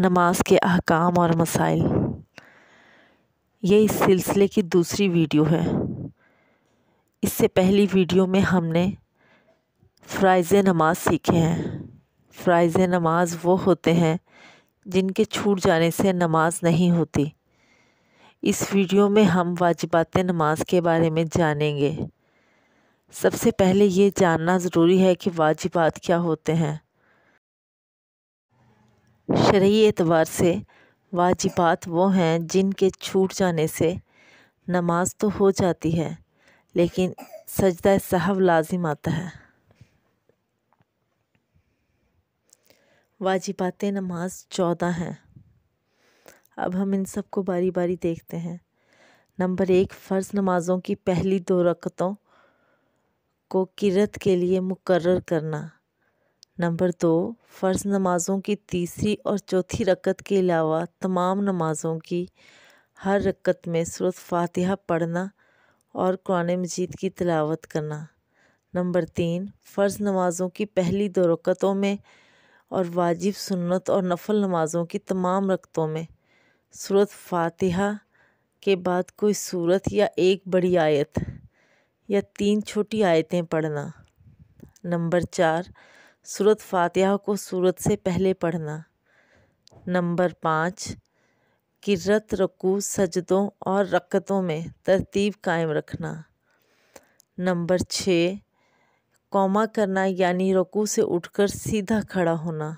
नमाज के अहकाम और मसाइल ये इस सिलसिले की दूसरी वीडियो है इससे पहली वीडियो में हमने फ़्राइज़ नमाज सीखे हैं फ़्राइज़ नमाज वो होते हैं जिनके छूट जाने से नमाज नहीं होती इस वीडियो में हम वाजिबात नमाज के बारे में जानेंगे सबसे पहले ये जानना ज़रूरी है कि वाजिबात क्या होते हैं शरय एतबार से वाजिबात वो हैं जिनके छूट जाने से नमाज तो हो जाती है लेकिन सजदा साहब लाजिम आता है वाजिबात नमाज चौदह हैं अब हम इन सब को बारी बारी देखते हैं नंबर एक फ़र्ज़ नमाज़ों की पहली दो रकतों को किरत के लिए मुकर करना नंबर दो फ़र्ज़ नमाज़ों की तीसरी और चौथी रकत के अलावा तमाम नमाज़ों की हर रकत में सूरत फातिहा पढ़ना और कुरान मजीद की तलावत करना नंबर तीन फ़र्ज़ नमाज़ों की पहली दो रकतों में और वाजिब सुन्नत और नफल नमाज़ों की तमाम रकतों में सूरत फातिहा के बाद कोई सूरत या एक बड़ी आयत या तीन छोटी आयतें पढ़ना नंबर चार सूरत फातिहा को सूरत से पहले पढ़ना नंबर पाँच किरत रकू सजदों और रकतों में तरतीब कायम रखना नंबर छः कौमा करना यानी रकू से उठकर सीधा खड़ा होना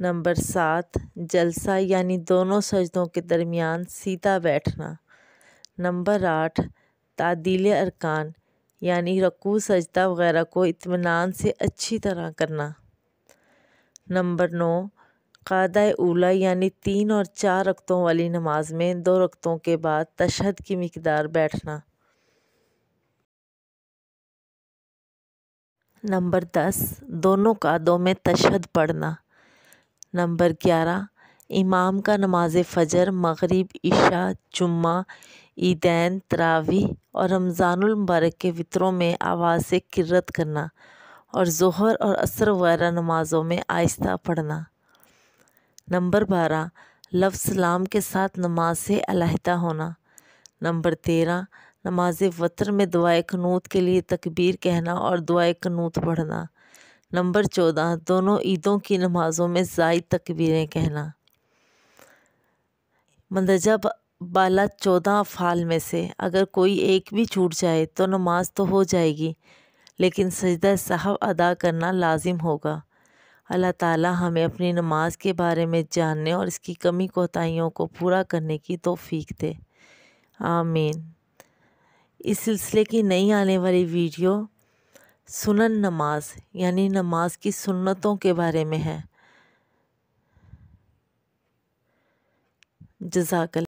नंबर सात जलसा यानी दोनों सजदों के दरमियान सीधा बैठना नंबर आठ तादील अरकान यानी रकू सजदा वगैरह को इत्मीनान से अच्छी तरह करना नंबर नौ कादा उला यानी तीन और चार रक्तों वाली नमाज में दो रक्तों के बाद तशद की मकदार बैठना नंबर दस दोनों कादों में तशद पढ़ना नंबर ग्यारह इमाम का नमाज फ़जर मग़रब इशा जुम्मा ईदैन तरावी और रमज़ानमबरक के वितरों में आवाज़ से किरत करना और जहर और असर वगैरह नमाज़ों में आहिस्ता पढ़ना नंबर बारह लफ सलाम के साथ नमाज से अलहदा होना नंबर तेरह नमाज वतर में दुआ कनूत के लिए तकबीर कहना और दुआ कनूत पढ़ना नंबर चौदह दोनों ईदों की नमाज़ों में जायद तकबीरें कहना मंदरजा बाला चौदह फाल में से अगर कोई एक भी छूट जाए तो नमाज तो हो जाएगी लेकिन सजदा साहब अदा करना लाजिम होगा अल्लाह ताला हमें अपनी नमाज के बारे में जानने और इसकी कमी कोताहियों को पूरा करने की तोफ़ीक दे आमीन इस सिलसिले की नई आने वाली वीडियो सुनन नमाज यानी नमाज की सुन्नतों के बारे में है जजाकल